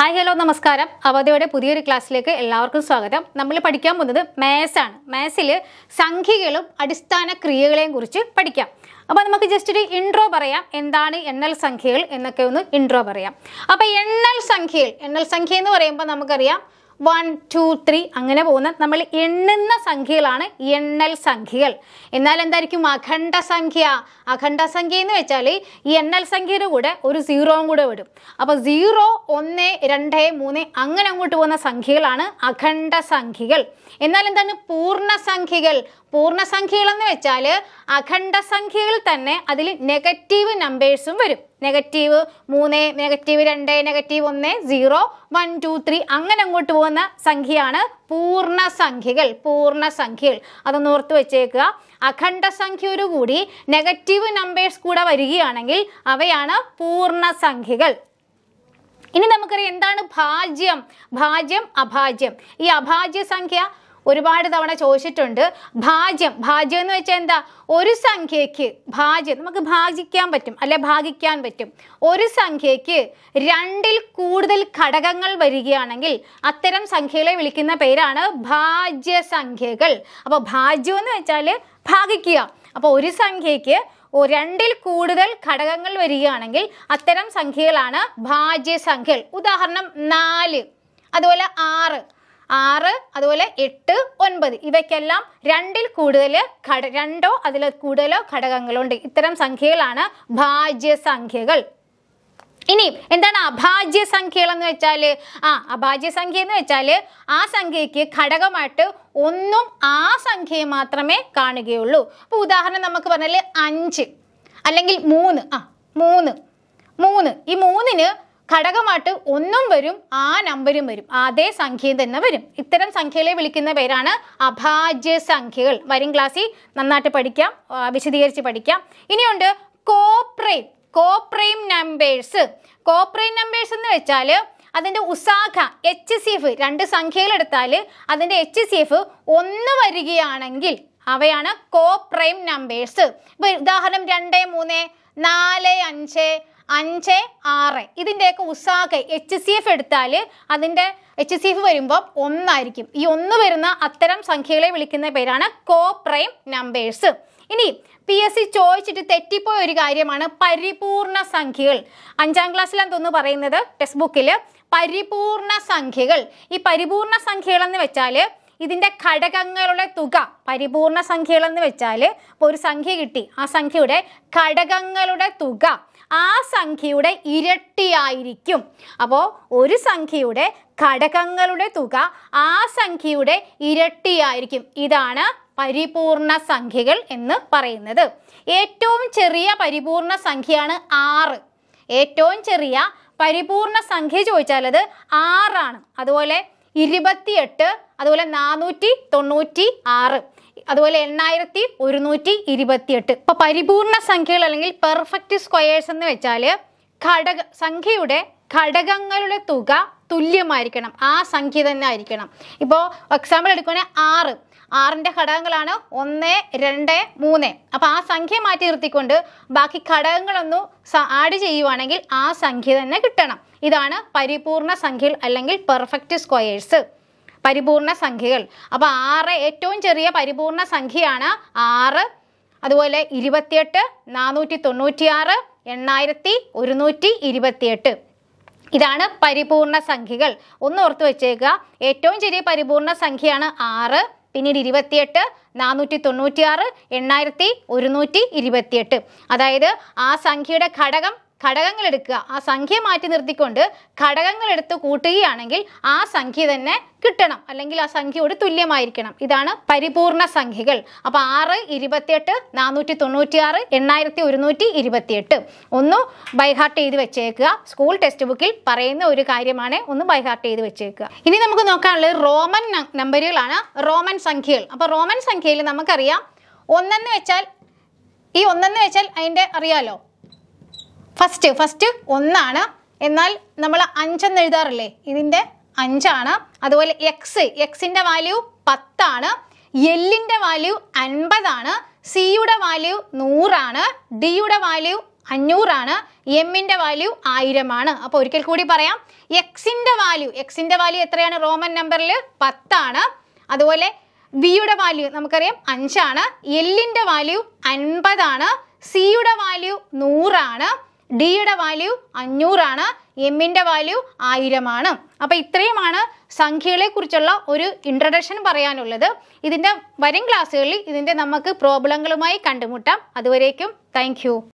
hi hello നമസ്കാരം അവധയുടെ പുതിയൊരു ക്ലാസ്സിലേക്ക് എല്ലാവർക്കും സ്വാഗതം നമ്മൾ പഠിക്കാൻ പോകുന്നത് മാത്സ് ആണ് മാത്സിൽ സംഖ്യകളും അടിസ്ഥാന ക്രിയകളെയും കുറിച്ച് പഠിക്കാം അപ്പോൾ നമുക്ക് ജസ്റ്റ് ഒരു ഇൻട്രോ പറയാം എന്താണ് എണ്ണൽ സംഖ്യകൾ എന്നൊക്കെ ഒന്ന് ഇൻട്രോ പറയാം അപ്പോൾ എണ്ണൽ സംഖ്യകൾ എണ്ണൽ സംഖ്യ എന്ന് പറയുമ്പോൾ നമുക്കറിയാം വൺ ടു ത്രീ അങ്ങനെ പോകുന്ന നമ്മൾ എണ്ണുന്ന സംഖ്യകളാണ് എണ്ണൽ സംഖ്യകൾ എന്നാൽ എന്തായിരിക്കും അഖണ്ഡ സംഖ്യ അഖണ്ഡ സംഖ്യ എന്ന് വെച്ചാൽ ഈ എണ്ണൽ സംഖ്യയുടെ കൂടെ ഒരു സീറോയും കൂടെ വിടും അപ്പോൾ സീറോ ഒന്ന് രണ്ട് മൂന്ന് അങ്ങനെ അങ്ങോട്ട് പോകുന്ന സംഖ്യകളാണ് അഖണ്ഡ സംഖ്യകൾ എന്നാൽ എന്താണ് പൂർണ്ണ സംഖ്യകൾ പൂർണ്ണസംഖ്യകളെന്ന് വെച്ചാൽ അഖണ്ഡ സംഖ്യകൾ തന്നെ അതിൽ നെഗറ്റീവ് നമ്പേഴ്സും വരും നെഗറ്റീവ് മൂന്ന് നെഗറ്റീവ് രണ്ട് നെഗറ്റീവ് ഒന്ന് സീറോ വൺ ടു ത്രീ അങ്ങനെ അങ്ങോട്ട് പോകുന്ന സംഖ്യയാണ് പൂർണ്ണസംഖ്യകൾ പൂർണ്ണസംഖ്യകൾ അതൊന്ന് ഓർത്ത് വെച്ചേക്കുക അഖണ്ഡ കൂടി നെഗറ്റീവ് നമ്പേഴ്സ് കൂടെ വരികയാണെങ്കിൽ അവയാണ് പൂർണ്ണസംഖ്യകൾ ഇനി നമുക്കറിയാം എന്താണ് ഭാജ്യം ഭാജ്യം അഭാജ്യം ഈ അഭാജ്യ സംഖ്യ ഒരുപാട് തവണ ചോദിച്ചിട്ടുണ്ട് ഭാജ്യം ഭാജ്യം എന്ന് വെച്ചാൽ എന്താ ഒരു സംഖ്യയ്ക്ക് ഭാജ്യം നമുക്ക് ഭാഗിക്കാൻ പറ്റും അല്ലെ ഭാഗിക്കാൻ പറ്റും ഒരു സംഖ്യയ്ക്ക് രണ്ടിൽ കൂടുതൽ ഘടകങ്ങൾ വരികയാണെങ്കിൽ അത്തരം സംഖ്യകളെ വിളിക്കുന്ന പേരാണ് ഭാജ്യസംഖ്യകൾ അപ്പോൾ ഭാജ്യം എന്ന് വെച്ചാൽ ഭാഗിക്കുക അപ്പോൾ ഒരു സംഖ്യയ്ക്ക് രണ്ടിൽ കൂടുതൽ ഘടകങ്ങൾ വരികയാണെങ്കിൽ അത്തരം സംഖ്യകളാണ് ഭാജ്യസംഖ്യകൾ ഉദാഹരണം നാല് അതുപോലെ ആറ് ആറ് അതുപോലെ എട്ട് ഒൻപത് ഇവയ്ക്കെല്ലാം രണ്ടിൽ കൂടുതൽ ഘട രണ്ടോ അതിൽ കൂടുതലോ ഘടകങ്ങളുണ്ട് ഇത്തരം സംഖ്യകളാണ് ഭാജ്യസംഖ്യകൾ ഇനി എന്താണ് അഭാജ്യ എന്ന് വെച്ചാൽ ആ അഭാജ്യ സംഖ്യ എന്ന് വെച്ചാൽ ആ സംഖ്യയ്ക്ക് ഘടകമായിട്ട് ഒന്നും ആ സംഖ്യയെ മാത്രമേ കാണുകയുള്ളൂ അപ്പോൾ ഉദാഹരണം നമുക്ക് പറഞ്ഞാൽ അഞ്ച് അല്ലെങ്കിൽ മൂന്ന് ആ മൂന്ന് മൂന്ന് ഈ മൂന്നിന് ഘടകമായിട്ട് ഒന്നും വരും ആ നമ്പരും വരും അതേ സംഖ്യ തന്നെ വരും ഇത്തരം സംഖ്യകളെ വിളിക്കുന്ന പേരാണ് അഭാജ്യ സംഖ്യകൾ വരും ക്ലാസ്സിൽ നന്നായിട്ട് പഠിക്കാം വിശദീകരിച്ച് പഠിക്കാം ഇനിയുണ്ട് coprime coprime numbers coprime numbers എന്ന് വെച്ചാൽ അതിൻ്റെ ഉസാഖ എച്ച് സി എഫ് രണ്ട് സംഖ്യകളെടുത്താൽ അതിൻ്റെ എച്ച് സി എഫ് ഒന്ന് വരികയാണെങ്കിൽ അവയാണ് കോപ്രൈം നമ്പേഴ്സ് ഇപ്പോൾ ഉദാഹരണം രണ്ട് മൂന്ന് നാല് അഞ്ച് അഞ്ച് ആറ് ഇതിൻ്റെയൊക്കെ ഉസാക്ക് എച്ച് സി എഫ് എടുത്താൽ അതിൻ്റെ എച്ച് സി എഫ് വരുമ്പോൾ ഒന്നായിരിക്കും ഈ ഒന്ന് വരുന്ന അത്തരം സംഖ്യകളെ വിളിക്കുന്ന പേരാണ് കോ പ്രൈം നമ്പേഴ്സ് ഇനി പി എസ് സി ചോദിച്ചിട്ട് തെറ്റിപ്പോയ ഒരു കാര്യമാണ് പരിപൂർണ സംഖ്യകൾ അഞ്ചാം ക്ലാസ്സിലാണ് തോന്നുന്നു പറയുന്നത് ടെക്സ്റ്റ് ബുക്കിൽ പരിപൂർണ സംഖ്യകൾ ഈ പരിപൂർണ സംഖ്യകൾ എന്ന് വെച്ചാൽ ഇതിൻ്റെ ഘടകങ്ങളുടെ തുക പരിപൂർണ സംഖ്യകളെന്ന് വെച്ചാൽ ഇപ്പോൾ ഒരു സംഖ്യ കിട്ടി ആ സംഖ്യയുടെ ഘടകങ്ങളുടെ തുക ആ സംഖ്യയുടെ ഇരട്ടിയായിരിക്കും അപ്പോൾ ഒരു സംഖ്യയുടെ ഘടകങ്ങളുടെ തുക ആ സംഖ്യയുടെ ഇരട്ടിയായിരിക്കും ഇതാണ് പരിപൂർണ സംഖ്യകൾ എന്ന് പറയുന്നത് ഏറ്റവും ചെറിയ പരിപൂർണ സംഖ്യയാണ് ആറ് ഏറ്റവും ചെറിയ പരിപൂർണ സംഖ്യ ചോദിച്ചാൽ അത് ആറാണ് അതുപോലെ ഇരുപത്തിയെട്ട് അതുപോലെ നാനൂറ്റി തൊണ്ണൂറ്റി ആറ് അതുപോലെ എണ്ണായിരത്തി ഒരുന്നൂറ്റി ഇരുപത്തിയെട്ട് ഇപ്പോൾ പരിപൂർണ സംഖ്യകൾ അല്ലെങ്കിൽ പെർഫെക്റ്റ് സ്ക്വയേഴ്സ് എന്ന് വെച്ചാൽ ഘടക സംഖ്യയുടെ ഘടകങ്ങളുടെ തുക തുല്യമായിരിക്കണം ആ സംഖ്യ തന്നെ ആയിരിക്കണം ഇപ്പോൾ എക്സാമ്പിൾ എടുക്കുകയാണെങ്കിൽ ആറ് ആറിൻ്റെ ഘടകങ്ങളാണ് ഒന്ന് രണ്ട് മൂന്ന് അപ്പോൾ ആ സംഖ്യ മാറ്റി നിർത്തിക്കൊണ്ട് ബാക്കി ഘടകങ്ങളൊന്നും ആഡ് ചെയ്യുവാണെങ്കിൽ ആ സംഖ്യ തന്നെ കിട്ടണം ഇതാണ് പരിപൂർണ സംഖ്യ അല്ലെങ്കിൽ പെർഫെക്റ്റ് സ്ക്വയേഴ്സ് പരിപൂർണ സംഖ്യകൾ അപ്പോൾ ആറ് ഏറ്റവും ചെറിയ പരിപൂർണ സംഖ്യയാണ് ആറ് അതുപോലെ ഇരുപത്തിയെട്ട് നാനൂറ്റി തൊണ്ണൂറ്റിയാറ് എണ്ണായിരത്തി ഒരുന്നൂറ്റി ഇരുപത്തിയെട്ട് ഇതാണ് പരിപൂർണ സംഖ്യകൾ ഒന്ന് ഓർത്ത് വെച്ചേക്കുക ഏറ്റവും ചെറിയ പരിപൂർണ സംഖ്യയാണ് ആറ് പിന്നീട് ഇരുപത്തിയെട്ട് നാനൂറ്റി തൊണ്ണൂറ്റിയാറ് എണ്ണായിരത്തി ഒരുന്നൂറ്റി ഇരുപത്തിയെട്ട് അതായത് ആ സംഖ്യയുടെ ഘടകം ഘടകങ്ങൾ എടുക്കുക ആ സംഖ്യ മാറ്റി നിർത്തിക്കൊണ്ട് ഘടകങ്ങൾ എടുത്ത് കൂട്ടുകയാണെങ്കിൽ ആ സംഖ്യ തന്നെ കിട്ടണം അല്ലെങ്കിൽ ആ സംഖ്യയോട് തുല്യമായിരിക്കണം ഇതാണ് പരിപൂർണ സംഖ്യകൾ അപ്പോൾ ആറ് ഇരുപത്തിയെട്ട് നാനൂറ്റി ആറ് എണ്ണായിരത്തി ഒരുന്നൂറ്റി ഇരുപത്തിയെട്ട് ഒന്ന് ബൈഹാർട്ട് ചെയ്ത് വെച്ചേക്കുക സ്കൂൾ ടെക്സ്റ്റ് ബുക്കിൽ പറയുന്ന ഒരു കാര്യമാണ് ഒന്ന് ബൈഹാർട്ട് ചെയ്ത് വെച്ചേക്കുക ഇനി നമുക്ക് നോക്കാനുള്ളത് റോമൻ നമ്പറുകളാണ് റോമൻ സംഖ്യകൾ അപ്പോൾ റോമൻ സംഖ്യയിൽ നമുക്കറിയാം ഒന്നെന്ന് വെച്ചാൽ ഈ ഒന്നെന്ന് വെച്ചാൽ അതിൻ്റെ അറിയാലോ ഫസ്റ്റ് ഫസ്റ്റ് ഒന്നാണ് എന്നാൽ നമ്മൾ അഞ്ചെന്ന് എഴുതാറില്ലേ ഇതിൻ്റെ അഞ്ചാണ് അതുപോലെ എക്സ് എക്സിൻ്റെ വാല്യൂ പത്താണ് എല്ലിൻ്റെ വാല്യൂ അൻപതാണ് സിയുടെ വാല്യൂ നൂറാണ് ഡിയുടെ വാല്യൂ അഞ്ഞൂറാണ് എമ്മിൻ്റെ വാല്യൂ ആയിരമാണ് അപ്പോൾ ഒരിക്കൽ കൂടി പറയാം എക്സിൻ്റെ വാല്യൂ എക്സിൻ്റെ വാല്യൂ എത്രയാണ് റോമൻ നമ്പറിൽ പത്താണ് അതുപോലെ ബിയുടെ വാല്യൂ നമുക്കറിയാം അഞ്ചാണ് എല്ലിൻ്റെ വാല്യൂ അൻപതാണ് സിയുടെ വാല്യൂ നൂറാണ് ഡിയുടെ വാല്യൂ അഞ്ഞൂറാണ് എമ്മിൻ്റെ വാല്യൂ ആയിരമാണ് അപ്പോൾ ഇത്രയുമാണ് സംഖ്യകളെ കുറിച്ചുള്ള ഒരു ഇൻട്രഡക്ഷൻ പറയാനുള്ളത് ഇതിൻ്റെ വരും ക്ലാസ്സുകളിൽ ഇതിൻ്റെ നമുക്ക് പ്രോബ്ലങ്ങളുമായി കണ്ടുമുട്ടാം അതുവരേക്കും താങ്ക്